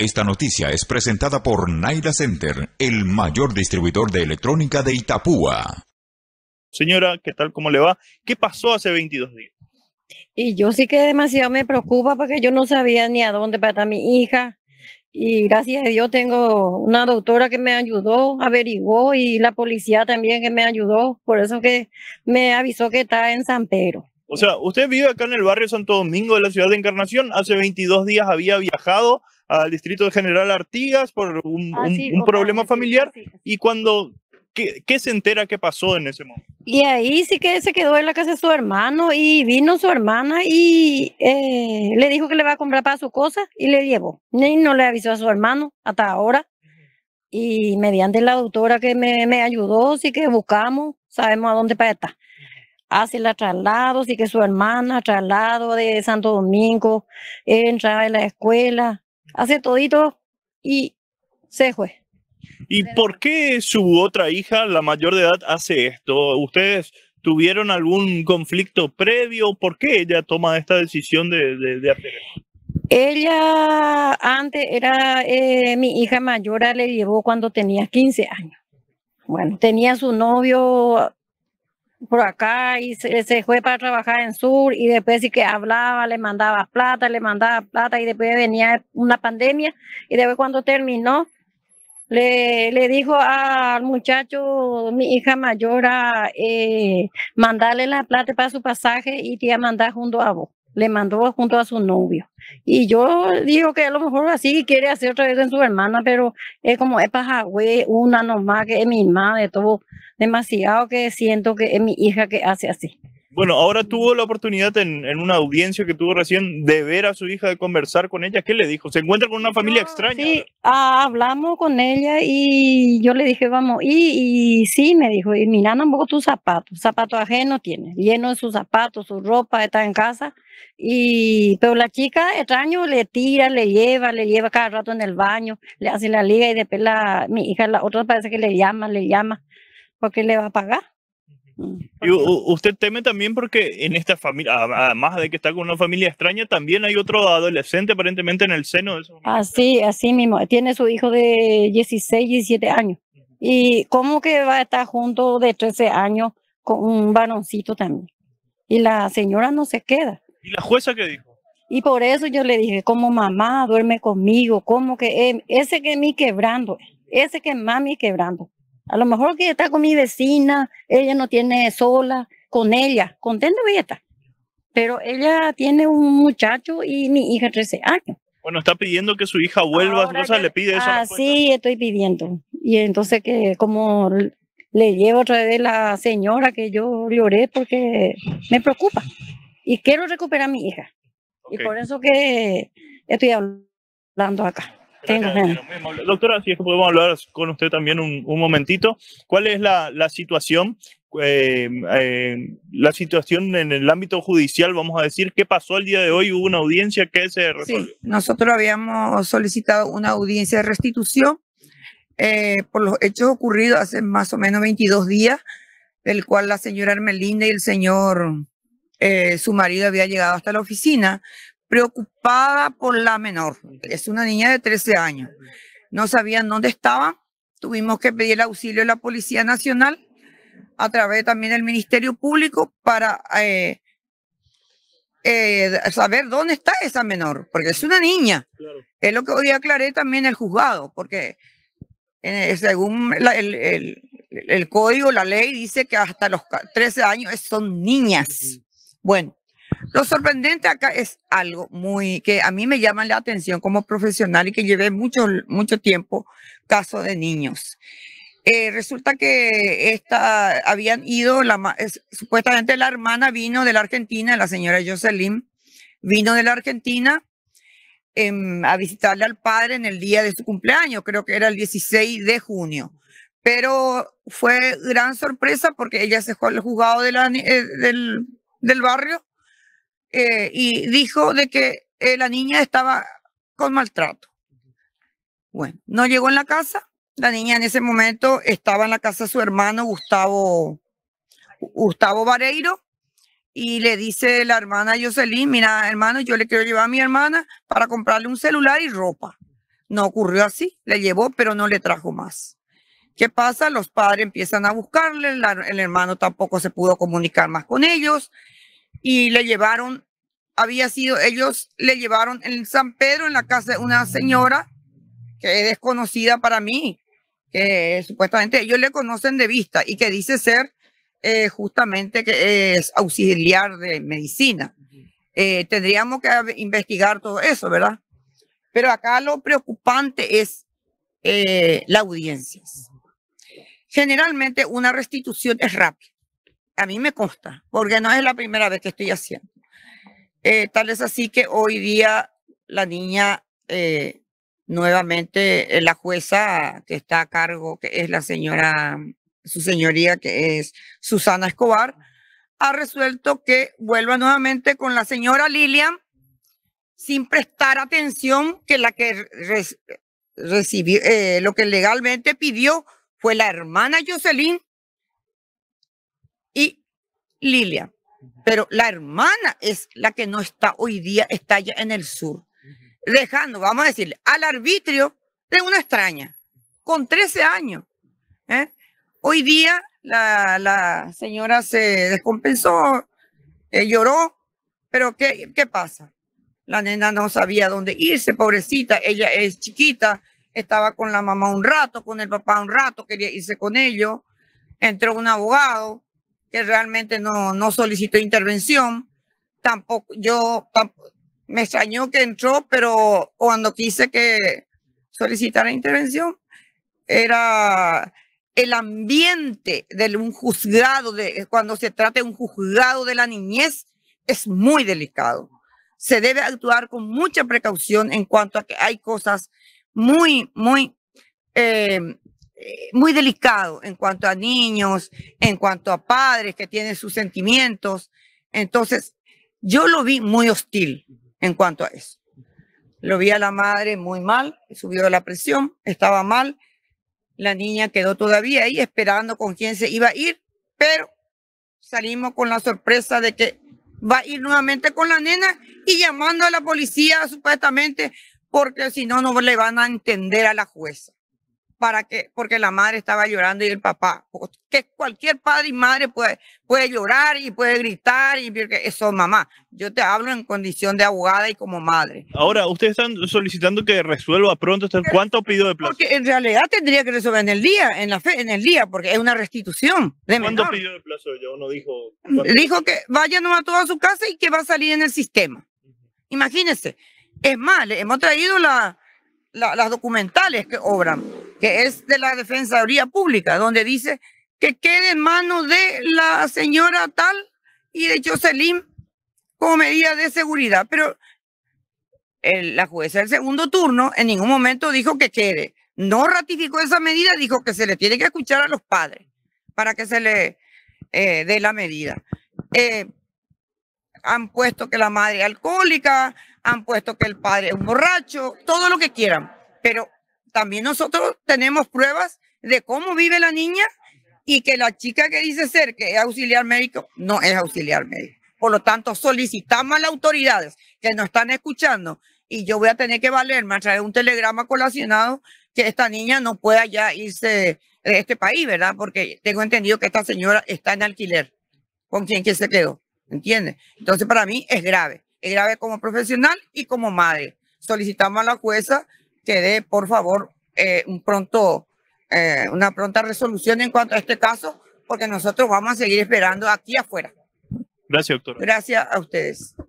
Esta noticia es presentada por Naira Center, el mayor distribuidor de electrónica de Itapúa. Señora, ¿qué tal? ¿Cómo le va? ¿Qué pasó hace 22 días? Y yo sí que demasiado me preocupa porque yo no sabía ni a dónde para mi hija. Y gracias a Dios tengo una doctora que me ayudó, averiguó y la policía también que me ayudó. Por eso que me avisó que está en San Pedro. O sea, usted vive acá en el barrio Santo Domingo de la ciudad de Encarnación. Hace 22 días había viajado al distrito de General Artigas por un, ah, problema familiar y cuando, ¿qué, ¿qué, se entera que pasó en ese momento? Y ahí sí que se quedó en la casa de su hermano y vino su hermana y eh, le dijo que le va a comprar para su cosa y le llevó. ni no le avisó a su hermano hasta ahora. Y mediante la doctora que me, me ayudó, sí que buscamos, sabemos a dónde para estar hace ah, la traslado, sí que su hermana traslado de Santo Domingo, entraba en la escuela, hace todito y se fue. ¿Y por qué su otra hija, la mayor de edad, hace esto? ¿Ustedes tuvieron algún conflicto previo? ¿Por qué ella toma esta decisión de, de, hacer esto? Ella antes era eh, mi hija mayor, le llevó cuando tenía 15 años. Bueno, tenía su novio por acá y se, fue para trabajar en sur y después sí que hablaba, le mandaba plata, le mandaba plata y después venía una pandemia y después cuando terminó le, le dijo al muchacho, mi hija mayor, a, eh, mandarle la plata para su pasaje y te iba a mandar junto a vos le mandó junto a su novio. Y yo digo que a lo mejor así quiere hacer otra vez en su hermana, pero es como es wey, una nomás que es mi madre todo, demasiado que siento que es mi hija que hace así. Bueno, ahora tuvo la oportunidad en, una audiencia que tuvo recién de ver a su hija, de conversar con ella. ¿Qué le dijo? ¿Se encuentra con una familia extraña? Sí, ah, hablamos con ella y yo le dije, vamos, y, sí, me dijo, y mira un poco tus zapatos, zapatos ajeno tiene, lleno de sus zapatos, su ropa, está en casa. Y, pero la chica, extraño, le tira, le lleva, le lleva cada rato en el baño, le hace la liga y después la, mi hija, la otra parece que le llama, le llama, porque le va a pagar. Y usted teme también porque en esta familia, además de que está con una familia extraña, también hay otro adolescente aparentemente en el seno de eso. Así, así mismo. Tiene su hijo de 16, 17 años. ¿Y cómo que va a estar junto de 13 años con un varoncito también? Y la señora no se queda. ¿Y la jueza qué dijo? Y por eso yo le dije, como mamá, duerme conmigo, como que eh, ese que mi quebrando, ese que mami quebrando. A lo mejor que está con mi vecina, ella no tiene sola, con ella, contenta ella está. Pero ella tiene un muchacho y mi hija 13 años. Bueno, está pidiendo que su hija vuelva, Ahora le pide eso. Ah, sí, estoy pidiendo. Y entonces que como le llevo otra vez la señora que yo lloré porque me preocupa y quiero recuperar a mi hija. Y por eso que estoy hablando acá. Doctora, si es que podemos hablar con usted también un, momentito. ¿Cuál es la, situación? Eh, eh, la situación en el ámbito judicial, vamos a decir, ¿qué pasó el día de hoy? ¿Hubo una audiencia ¿qué se resolvió? Sí, nosotros habíamos solicitado una audiencia de restitución eh, por los hechos ocurridos hace más o menos 22 días, del cual la señora Hermelinda y el señor, su marido, había llegado hasta la oficina preocupada por la menor. Es una niña de 13 años. No sabían dónde estaba. Tuvimos que pedir el auxilio de la Policía Nacional a través también del Ministerio Público para eh, eh, saber dónde está esa menor, porque es una niña. Es lo que hoy aclaré también el juzgado, porque eh, según el, código, la ley dice que hasta los 13 años son niñas. Bueno, lo sorprendente acá es algo muy que a mí me llama la atención como profesional y que llevé mucho, mucho tiempo caso de niños. Eh, resulta que esta habían ido, la, supuestamente la hermana vino de la Argentina, la señora Jocelyn vino de la Argentina em, a visitarle al padre en el día de su cumpleaños, creo que era el 16 de junio. Pero fue gran sorpresa porque ella se fue al juzgado de eh, del barrio eh, y dijo de que eh, la niña estaba con maltrato. Bueno, no llegó en la casa. La niña en ese momento estaba en la casa de su hermano Gustavo, Gustavo Vareiro y le dice la hermana Jocelyn, mira hermano, yo le quiero llevar a mi hermana para comprarle un celular y ropa. No ocurrió así, le llevó, pero no le trajo más. ¿Qué pasa? Los padres empiezan a buscarle, el hermano tampoco se pudo comunicar más con ellos y le llevaron, había sido, ellos le llevaron en San Pedro, en la casa de una señora que es desconocida para mí, que supuestamente ellos le conocen de vista y que dice ser eh, justamente que es auxiliar de medicina. Eh, tendríamos que investigar todo eso, ¿verdad? Pero acá lo preocupante es eh, la audiencia. Generalmente una restitución es rápida a mí me consta, porque no es la primera vez que estoy haciendo. Eh, tal es así que hoy día la niña, eh, nuevamente eh, la jueza que está a cargo, que es la señora, su señoría, que es Susana Escobar, ha resuelto que vuelva nuevamente con la señora Lilian sin prestar atención que la que recibió, lo que legalmente pidió fue la hermana Jocelyn Lilia, pero la hermana es la que no está hoy día, está allá en el sur, dejando, vamos a decir, al arbitrio de una extraña, con 13 años. ¿eh? Hoy día la, la, señora se descompensó, eh, lloró, pero ¿qué, ¿qué pasa? La nena no sabía dónde irse, pobrecita, ella es chiquita, estaba con la mamá un rato, con el papá un rato, quería irse con ellos, entró un abogado, que realmente no, no solicitó intervención. Tampoco, yo me extrañó que entró, pero cuando quise que solicitara intervención, era el ambiente de un juzgado, de, cuando se trata de un juzgado de la niñez, es muy delicado. Se debe actuar con mucha precaución en cuanto a que hay cosas muy, muy eh, eh, muy delicado en cuanto a niños, en cuanto a padres que tienen sus sentimientos. Entonces, yo lo vi muy hostil en cuanto a eso. Lo vi a la madre muy mal, subió la presión, estaba mal. La niña quedó todavía ahí esperando con quién se iba a ir, pero salimos con la sorpresa de que va a ir nuevamente con la nena y llamando a la policía supuestamente porque si no, no le van a entender a la jueza para que, porque la madre estaba llorando y el papá, que cualquier padre y madre puede, puede llorar y puede gritar y porque eso, mamá, yo te hablo en condición de abogada y como madre. Ahora, ustedes están solicitando que resuelva pronto, este ¿cuánto pidió de plazo? Porque en realidad tendría que resolver en el día, en la fe, en el día, porque es una restitución. De ¿Cuánto pidió de plazo? Yo no dijo. Dijo que vayan a toda su casa y que va a salir en el sistema. Imagínense. Es más, hemos traído las documentales que obran que es de la Defensoría Pública, donde dice que quede en manos de la señora tal y de Jocelyn como medida de seguridad. Pero la jueza del segundo turno en ningún momento dijo que quede. No ratificó esa medida, dijo que se le tiene que escuchar a los padres para que se le eh, dé la medida. Eh, han puesto que la madre es alcohólica, han puesto que el padre es un borracho, todo lo que quieran, pero también nosotros tenemos pruebas de cómo vive la niña y que la chica que dice ser que es auxiliar médico no es auxiliar médico. Por lo tanto, solicitamos a las autoridades que nos están escuchando y yo voy a tener que valerme a traer un telegrama colacionado que esta niña no pueda ya irse de este país, ¿verdad? Porque tengo entendido que esta señora está en alquiler con quien que se quedó, ¿entiendes? Entonces para mí es grave, es grave como profesional y como madre. Solicitamos a la jueza que dé, por favor, eh, un pronto, eh, una pronta resolución en cuanto a este caso, porque nosotros vamos a seguir esperando aquí afuera. Gracias, doctor. Gracias a ustedes.